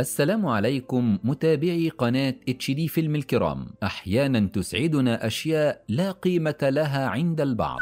السلام عليكم متابعي قناة اتش دي فيلم الكرام أحيانا تسعدنا أشياء لا قيمة لها عند البعض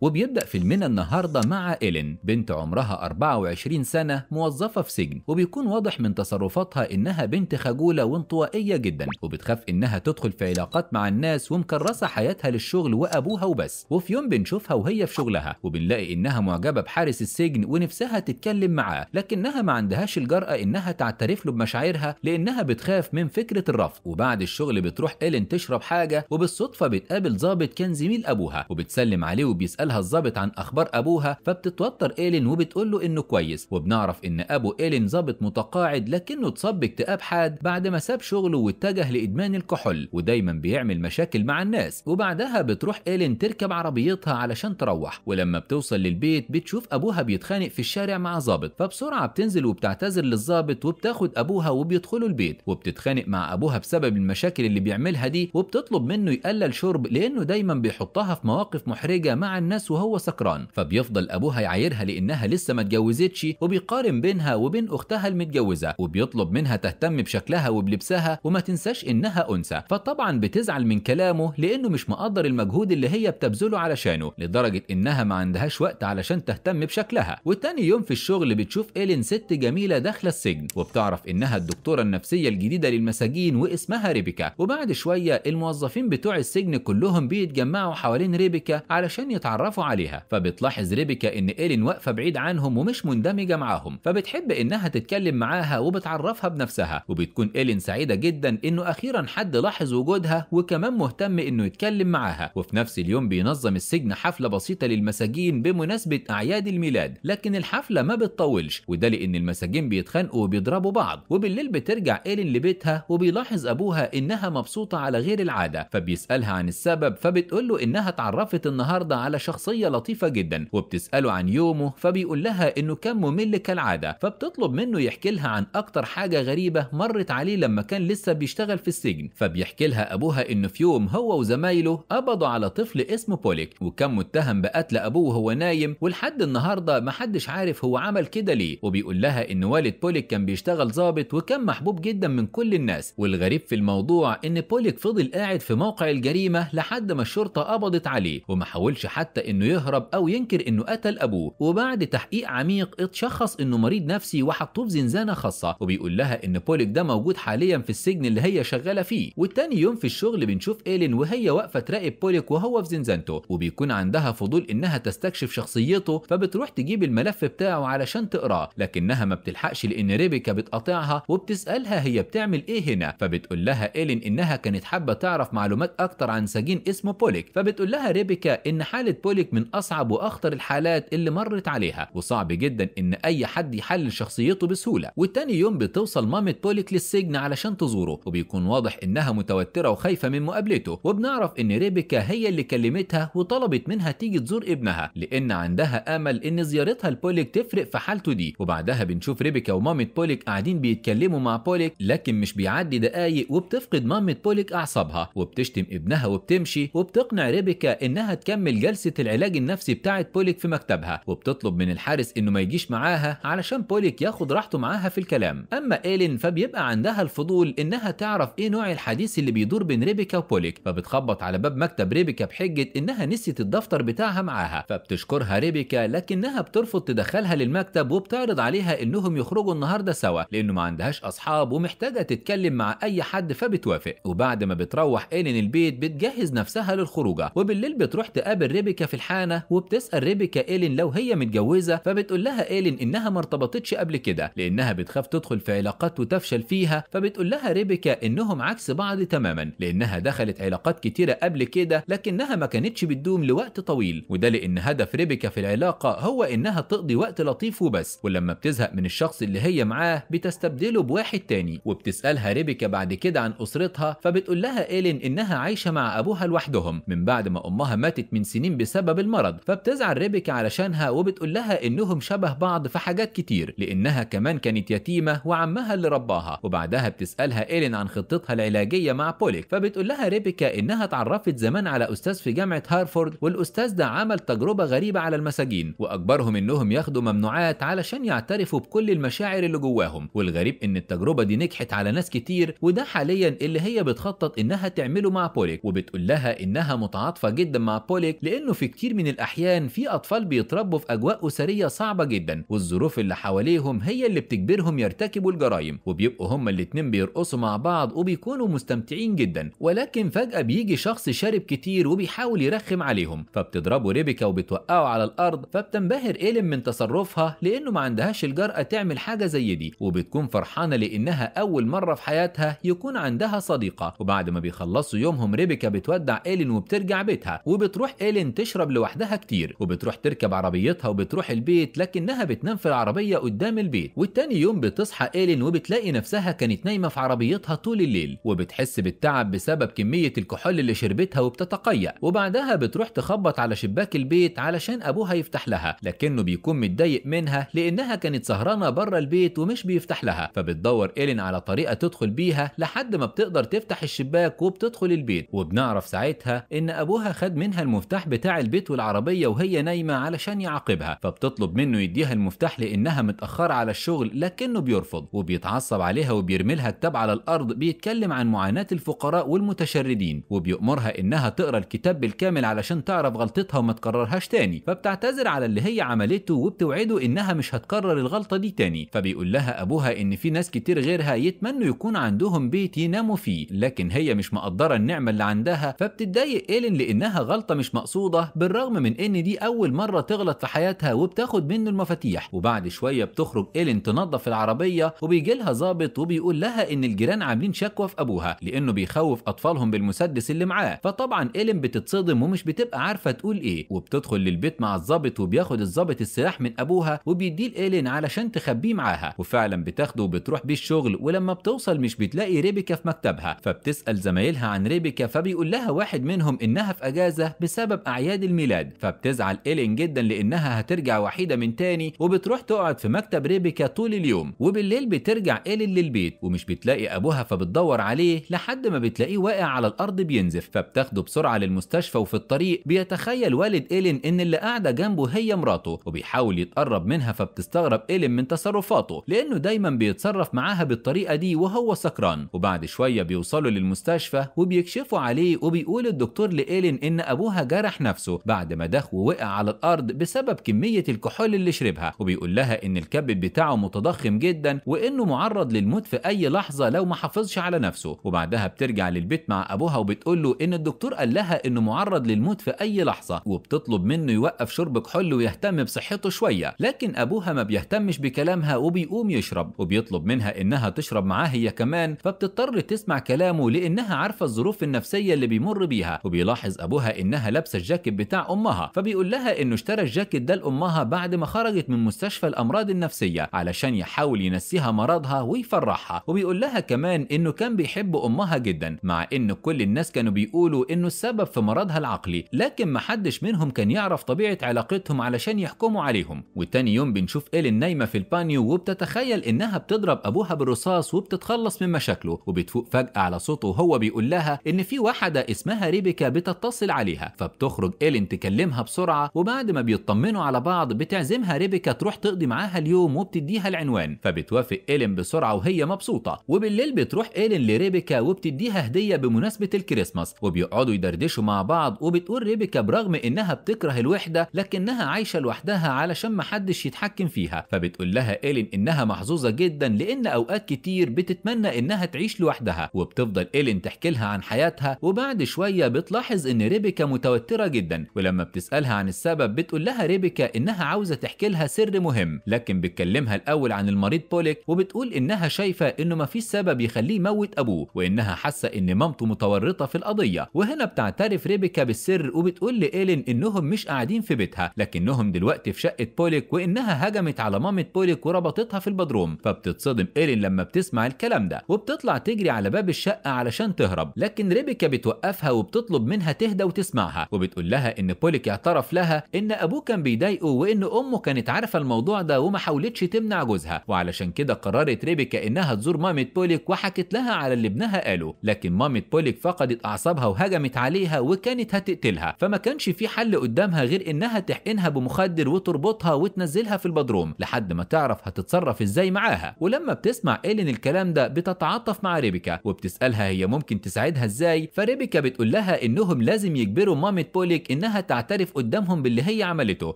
وبيبدأ فيلمنا النهاردة مع إيلين بنت عمرها 24 سنة موظفة في سجن وبيكون واضح من تصرفاتها إنها بنت خجولة وانطوائية جدا وبتخاف إنها تدخل في علاقات مع الناس ومكرسة حياتها للشغل وأبوها وبس وفي يوم بنشوفها وهي في شغلها وبنلاقي إنها معجبة بحارس السجن ونفسها تتكلم معاه لكنها ما عندهاش الجرأة إنها تعترف له بمشاعرها لأنها بتخاف من فكرة الرفض وبعد الشغل بتروح إيلين تشرب حاجة وبالصدفة بتقابل ظابط كان زميل أبوها وبتسلم عليه وبيسأله سألها الظابط عن أخبار أبوها فبتتوتر إيلين وبتقول له إنه كويس وبنعرف إن أبو إيلين ظابط متقاعد لكنه اتصاب باكتئاب حاد بعد ما ساب شغله واتجه لإدمان الكحول ودايما بيعمل مشاكل مع الناس وبعدها بتروح إيلين تركب عربيتها علشان تروح ولما بتوصل للبيت بتشوف أبوها بيتخانق في الشارع مع ظابط فبسرعة بتنزل وبتعتذر للظابط وبتاخد أبوها وبيدخلوا البيت وبتتخانق مع أبوها بسبب المشاكل اللي بيعملها دي وبتطلب منه يقلل شرب لأنه دايما بيحطها في مواقف محرجة مع الناس الناس وهو سكران فبيفضل ابوها يعايرها لانها لسه ما اتجوزتش وبيقارن بينها وبين اختها المتجوزه وبيطلب منها تهتم بشكلها وبلبسها وما تنساش انها انثى فطبعا بتزعل من كلامه لانه مش مقدر المجهود اللي هي بتبذله علشانه لدرجه انها ما عندهاش وقت علشان تهتم بشكلها وتاني يوم في الشغل بتشوف ايلين ست جميله داخله السجن وبتعرف انها الدكتوره النفسيه الجديده للمساجين واسمها ريبيكا وبعد شويه الموظفين بتوع السجن كلهم بيتجمعوا حوالين ريبيكا علشان يتعرفوا يتعرفوا عليها فبتلاحظ ريبيكا ان ايلين واقفه بعيد عنهم ومش مندمجه معاهم فبتحب انها تتكلم معاها وبتعرفها بنفسها وبتكون ايلين سعيده جدا انه اخيرا حد لاحظ وجودها وكمان مهتم انه يتكلم معاها وفي نفس اليوم بينظم السجن حفله بسيطه للمساجين بمناسبه اعياد الميلاد لكن الحفله ما بتطولش وده لان المساجين بيتخانقوا وبيضربوا بعض وبالليل بترجع ايلين لبيتها وبيلاحظ ابوها انها مبسوطه على غير العاده فبيسالها عن السبب فبتقول له انها اتعرفت النهارده على شخص شخصية لطيفة جدا وبتسأله عن يومه فبيقول لها إنه كان ممل كالعادة فبتطلب منه يحكي لها عن أكتر حاجة غريبة مرت عليه لما كان لسه بيشتغل في السجن فبيحكي لها أبوها إنه في يوم هو وزمايله قبضوا على طفل اسمه بوليك وكان متهم بقتل أبوه وهو نايم ولحد النهاردة محدش عارف هو عمل كده ليه وبيقول لها إن والد بوليك كان بيشتغل ظابط وكان محبوب جدا من كل الناس والغريب في الموضوع إن بوليك فضل قاعد في موقع الجريمة لحد ما الشرطة قبضت عليه وما حاولش حتى انه يهرب او ينكر انه قتل ابوه وبعد تحقيق عميق اتشخص انه مريض نفسي وحطوه في زنزانه خاصه وبيقول لها ان بوليك ده موجود حاليا في السجن اللي هي شغاله فيه والتاني يوم في الشغل بنشوف ايلين وهي واقفه تراقب بوليك وهو في زنزانته وبيكون عندها فضول انها تستكشف شخصيته فبتروح تجيب الملف بتاعه علشان تقراه لكنها ما بتلحقش لان ريبيكا بتقاطعها وبتسالها هي بتعمل ايه هنا فبتقول لها ايلين انها كانت حابه تعرف معلومات اكتر عن سجين اسمه بوليك فبتقول لها ريبيكا ان حاله بوليك بيحولك من أصعب وأخطر الحالات اللي مرت عليها وصعب جدا إن أي حد يحلل شخصيته بسهولة وتاني يوم بتوصل مامة بوليك للسجن علشان تزوره وبيكون واضح إنها متوترة وخايفة من مقابلته وبنعرف إن ريبيكا هي اللي كلمتها وطلبت منها تيجي تزور ابنها لأن عندها أمل إن زيارتها لبوليك تفرق في حالته دي وبعدها بنشوف ريبيكا ومامة بوليك قاعدين بيتكلموا مع بوليك لكن مش بيعدي دقايق وبتفقد مامة بوليك أعصابها وبتشتم ابنها وبتمشي وبتقنع ريبيكا إنها تكمل جلسة العلاج النفسي بتاعت بوليك في مكتبها وبتطلب من الحارس انه ما يجيش معاها علشان بوليك ياخد راحته معاها في الكلام اما ايلين فبيبقى عندها الفضول انها تعرف ايه نوع الحديث اللي بيدور بين ريبيكا وبوليك فبتخبط على باب مكتب ريبيكا بحجه انها نسيت الدفتر بتاعها معاها فبتشكرها ريبيكا لكنها بترفض تدخلها للمكتب وبتعرض عليها انهم يخرجوا النهارده سوا لانه ما عندهاش اصحاب ومحتاجه تتكلم مع اي حد فبتوافق وبعد ما بتروح ايلين البيت بتجهز نفسها للخروجه وبالليل بتروح تقابل ريبيكا في الحانه وبتسال ريبيكا ايلين لو هي متجوزه فبتقول لها ايلين انها ما ارتبطتش قبل كده لانها بتخاف تدخل في علاقات وتفشل فيها فبتقول لها ريبيكا انهم عكس بعض تماما لانها دخلت علاقات كتيره قبل كده لكنها ما كانتش بتدوم لوقت طويل وده لان هدف ريبيكا في العلاقه هو انها تقضي وقت لطيف وبس ولما بتزهق من الشخص اللي هي معاه بتستبدله بواحد تاني وبتسالها ريبيكا بعد كده عن اسرتها فبتقول لها ايلين انها عايشه مع ابوها لوحدهم من بعد ما امها ماتت من سنين بسبب سبب المرض فبتزعل ريبيكا علشانها وبتقول لها انهم شبه بعض في حاجات كتير لانها كمان كانت يتيمه وعمها اللي رباها وبعدها بتسالها ايلين عن خطتها العلاجيه مع بوليك فبتقول لها ريبيكا انها اتعرفت زمان على استاذ في جامعه هارفورد والاستاذ ده عمل تجربه غريبه على المساجين واجبرهم انهم ياخدوا ممنوعات علشان يعترفوا بكل المشاعر اللي جواهم والغريب ان التجربه دي نجحت على ناس كتير وده حاليا اللي هي بتخطط انها تعمله مع بوليك وبتقول لها انها متعاطفه جدا مع بوليك لانه في كتير من الأحيان في أطفال بيتربوا في أجواء أسرية صعبة جدا والظروف اللي حواليهم هي اللي بتجبرهم يرتكبوا الجرائم وبيبقوا هما الاتنين بيرقصوا مع بعض وبيكونوا مستمتعين جدا ولكن فجأة بيجي شخص شارب كتير وبيحاول يرخم عليهم فبتضربه ريبيكا وبتوقعه على الأرض فبتنبهر إيلين من تصرفها لأنه ما عندهاش الجرأة تعمل حاجة زي دي وبتكون فرحانة لأنها أول مرة في حياتها يكون عندها صديقة وبعد ما بيخلصوا يومهم ريبيكا بتودع إيلين وبترجع بيتها وبتروح إيلين تشرب بتشرب لوحدها كتير وبتروح تركب عربيتها وبتروح البيت لكنها بتنام في العربيه قدام البيت والتاني يوم بتصحى ايلين وبتلاقي نفسها كانت نايمه في عربيتها طول الليل وبتحس بالتعب بسبب كميه الكحول اللي شربتها وبتتقيأ وبعدها بتروح تخبط على شباك البيت علشان ابوها يفتح لها لكنه بيكون متضايق منها لانها كانت سهرانه بره البيت ومش بيفتح لها فبتدور ايلين على طريقه تدخل بيها لحد ما بتقدر تفتح الشباك وبتدخل البيت وبنعرف ساعتها ان ابوها خد منها المفتاح بتاع البيت والعربية وهي نايمة علشان يعاقبها فبتطلب منه يديها المفتاح لأنها متأخرة على الشغل لكنه بيرفض وبيتعصب عليها وبيرملها كتاب على الأرض بيتكلم عن معاناة الفقراء والمتشردين وبيأمرها إنها تقرأ الكتاب بالكامل علشان تعرف غلطتها وما تكررهاش تاني فبتعتذر على اللي هي عملته وبتوعده إنها مش هتكرر الغلطة دي تاني فبيقول لها أبوها إن في ناس كتير غيرها يتمنوا يكون عندهم بيت يناموا فيه لكن هي مش مقدرة النعمة اللي عندها فبتتضايق إيلين لأنها غلطة مش مقصودة بالرغم من ان دي اول مره تغلط في حياتها وبتاخد منه المفاتيح وبعد شويه بتخرج ايلين تنظف العربيه وبيجي لها ظابط وبيقول لها ان الجيران عاملين شكوى في ابوها لانه بيخوف اطفالهم بالمسدس اللي معاه فطبعا ايلين بتتصدم ومش بتبقى عارفه تقول ايه وبتدخل للبيت مع الظابط وبياخد الظابط السلاح من ابوها وبيديه لايلين علشان تخبيه معاها وفعلا بتاخده وبتروح بيه الشغل ولما بتوصل مش بتلاقي ريبيكا في مكتبها فبتسال زمايلها عن ريبيكا فبيقول لها واحد منهم انها في اجازه بسبب اعياد الميلاد فبتزعل إيلين جدا لأنها هترجع وحيدة من تاني وبتروح تقعد في مكتب ريبيكا طول اليوم وبالليل بترجع إيلين للبيت ومش بتلاقي أبوها فبتدور عليه لحد ما بتلاقيه واقع على الأرض بينزف فبتاخده بسرعة للمستشفى وفي الطريق بيتخيل والد إيلين إن اللي قاعدة جنبه هي مراته وبيحاول يتقرب منها فبتستغرب إيلين من تصرفاته لأنه دايما بيتصرف معاها بالطريقة دي وهو سكران وبعد شوية بيوصلوا للمستشفى وبيكشفوا عليه وبيقول الدكتور لإيلين إن أبوها جرح نفسه بعد ما دخ ووقع على الارض بسبب كميه الكحول اللي شربها وبيقول لها ان الكبد بتاعه متضخم جدا وانه معرض للموت في اي لحظه لو ما حافظش على نفسه وبعدها بترجع للبيت مع ابوها وبتقول له ان الدكتور قال لها انه معرض للموت في اي لحظه وبتطلب منه يوقف شرب كحول ويهتم بصحته شويه لكن ابوها ما بيهتمش بكلامها وبيقوم يشرب وبيطلب منها انها تشرب معاه هي كمان فبتضطر تسمع كلامه لانها عارفه الظروف النفسيه اللي بيمر بيها وبيلاحظ ابوها انها لابسه الجاكيت بتاع امها فبيقول لها انه اشترى الجاكيت ده لامها بعد ما خرجت من مستشفى الامراض النفسيه علشان يحاول ينسيها مرضها ويفرحها وبيقول لها كمان انه كان بيحب امها جدا مع ان كل الناس كانوا بيقولوا انه السبب في مرضها العقلي لكن محدش منهم كان يعرف طبيعه علاقتهم علشان يحكموا عليهم وتاني يوم بنشوف ايلين نايمه في البانيو وبتتخيل انها بتضرب ابوها بالرصاص وبتتخلص من مشاكله وبتفوق فجاه على صوته وهو بيقول لها ان في واحده اسمها ريبيكا بتتصل عليها فبتخرج إيلين تكلمها بسرعة وبعد ما بيطمنوا على بعض بتعزمها ريبيكا تروح تقضي معاها اليوم وبتديها العنوان فبتوافق إيلين بسرعة وهي مبسوطة وبالليل بتروح إيلين لريبيكا وبتديها هدية بمناسبة الكريسماس وبيقعدوا يدردشوا مع بعض وبتقول ريبيكا برغم إنها بتكره الوحدة لكنها عايشة لوحدها علشان محدش يتحكم فيها فبتقول لها إيلين إنها محظوظة جدا لأن أوقات كتير بتتمنى إنها تعيش لوحدها وبتفضل إيلين تحكي لها عن حياتها وبعد شوية بتلاحظ إن ريبيكا متوترة جدا ولما بتسألها عن السبب بتقول لها ريبيكا إنها عاوزة تحكي لها سر مهم لكن بتكلمها الأول عن المريض بوليك وبتقول إنها شايفة إنه مفيش سبب يخليه يموت أبوه وإنها حاسة إن مامته متورطة في القضية وهنا بتعترف ريبيكا بالسر وبتقول لإيلين إنهم مش قاعدين في بيتها لكنهم دلوقتي في شقة بوليك وإنها هجمت على مامة بوليك وربطتها في البدروم فبتتصدم إيلين لما بتسمع الكلام ده وبتطلع تجري على باب الشقة علشان تهرب لكن ريبيكا بتوقفها وبتطلب منها تهدى وتسمعها وبتقول لها ان بوليك اعترف لها ان ابوه كان بيضايقه وان امه كانت عارفه الموضوع ده وما حاولتش تمنع جوزها وعلشان كده قررت ريبيكا انها تزور مامة بوليك وحكت لها على اللي ابنها قاله لكن مامة بوليك فقدت اعصابها وهجمت عليها وكانت هتقتلها فما كانش في حل قدامها غير انها تحقنها بمخدر وتربطها وتنزلها في البدروم لحد ما تعرف هتتصرف ازاي معاها ولما بتسمع ايلين الكلام ده بتتعاطف مع ريبيكا وبتسالها هي ممكن تساعدها ازاي فريبيكا بتقول لها انهم لازم يجبروا مامة بوليك انها تعترف قدامهم باللي هي عملته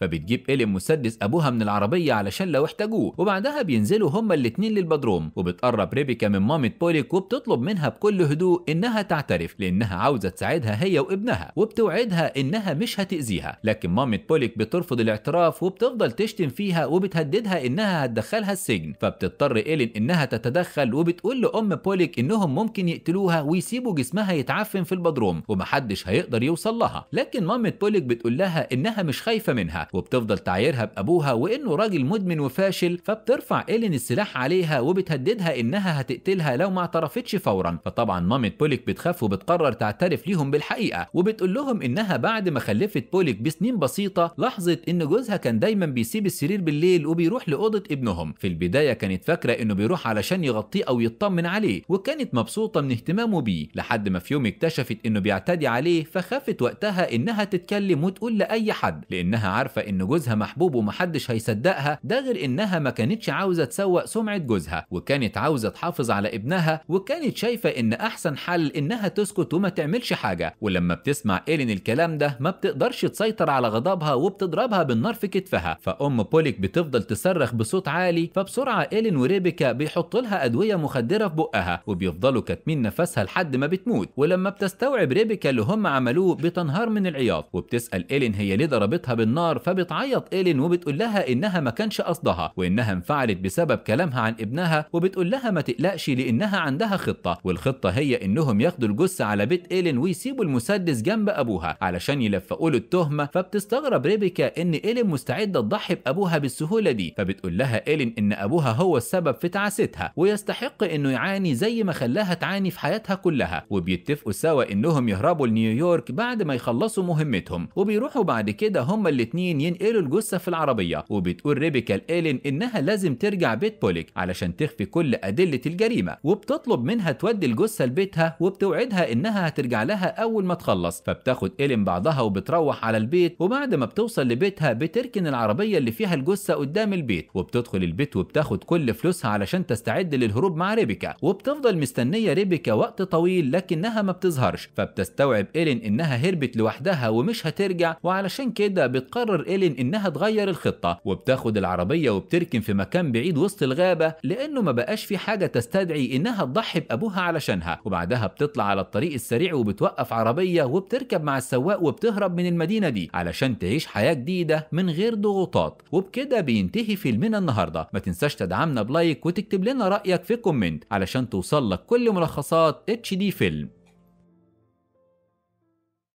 فبتجيب ايلين مسدس ابوها من العربيه علشان لو احتاجوه وبعدها بينزلوا هما الاتنين للبدروم وبتقرب ريبيكا من مامة بوليك وبتطلب منها بكل هدوء انها تعترف لانها عاوزه تساعدها هي وابنها وبتوعدها انها مش هتاذيها لكن مامة بوليك بترفض الاعتراف وبتفضل تشتم فيها وبتهددها انها هتدخلها السجن فبتضطر ايلين انها تتدخل وبتقول لام بوليك انهم ممكن يقتلوها ويسيبوا جسمها يتعفن في البدروم ومحدش هيقدر يوصل لها لكن مامة قامت بوليك بتقول لها انها مش خايفه منها وبتفضل تعايرها بابوها وانه راجل مدمن وفاشل فبترفع ايلين السلاح عليها وبتهددها انها هتقتلها لو ما اعترفتش فورا فطبعا مامة بوليك بتخاف وبتقرر تعترف ليهم بالحقيقه وبتقول لهم انها بعد ما خلفت بوليك بسنين بسيطه لاحظت ان جوزها كان دايما بيسيب السرير بالليل وبيروح لاوضه ابنهم في البدايه كانت فاكره انه بيروح علشان يغطيه او يطمن عليه وكانت مبسوطه من اهتمامه بيه لحد ما في يوم اكتشفت انه بيعتدي عليه فخافت وقتها انها تت تتكلم وتقول لاي حد لانها عارفه ان جوزها محبوب ومحدش هيصدقها ده غير انها ما كانتش عاوزه تسوق سمعه جوزها وكانت عاوزه تحافظ على ابنها وكانت شايفه ان احسن حل انها تسكت وما تعملش حاجه ولما بتسمع ايلين الكلام ده ما بتقدرش تسيطر على غضبها وبتضربها بالنار في كتفها فام بوليك بتفضل تصرخ بصوت عالي فبسرعه ايلين وريبيكا بيحط لها ادويه مخدره في بقها وبيفضلوا كاتمين نفسها لحد ما بتموت ولما بتستوعب ريبيكا اللي هم عملوه بتنهار من العياط وبتسال ايلين هي ليه ضربتها بالنار فبتعيط ايلين وبتقول لها انها ما كانش قصدها وانها انفعلت بسبب كلامها عن ابنها وبتقول لها ما تقلقش لانها عندها خطه والخطه هي انهم ياخدوا الجثه على بيت ايلين ويسيبوا المسدس جنب ابوها علشان يلفقوا له التهمه فبتستغرب ريبيكا ان ايلين مستعده تضحي بابوها بالسهوله دي فبتقول لها ايلين ان ابوها هو السبب في تعاستها ويستحق انه يعاني زي ما خلاها تعاني في حياتها كلها وبيتفقوا سوا انهم يهربوا لنيويورك بعد ما يخلصوا مهمتهم بذمتهم وبيروحوا بعد كده هما الاتنين ينقلوا الجثه في العربيه وبتقول ريبيكا لإيلين انها لازم ترجع بيت بوليك علشان تخفي كل ادله الجريمه وبتطلب منها تودي الجثه لبيتها وبتوعدها انها هترجع لها اول ما تخلص فبتاخد إيلين بعضها وبتروح على البيت وبعد ما بتوصل لبيتها بتركن العربيه اللي فيها الجثه قدام البيت وبتدخل البيت وبتاخد كل فلوسها علشان تستعد للهروب مع ريبيكا وبتفضل مستنيه ريبيكا وقت طويل لكنها ما بتظهرش فبتستوعب إيلين انها هربت لوحدها ومش هترجع وعلشان كده بتقرر إيلين إنها تغير الخطة وبتاخد العربية وبتركن في مكان بعيد وسط الغابة لأنه ما بقاش في حاجة تستدعي إنها تضحي بأبوها علشانها وبعدها بتطلع على الطريق السريع وبتوقف عربية وبتركب مع السواق وبتهرب من المدينة دي علشان تعيش حياة جديدة من غير ضغوطات وبكده بينتهي فيلمنا النهاردة ما تنساش تدعمنا بلايك وتكتب لنا رأيك في كومنت علشان توصل لك كل ملخصات اتش دي فيلم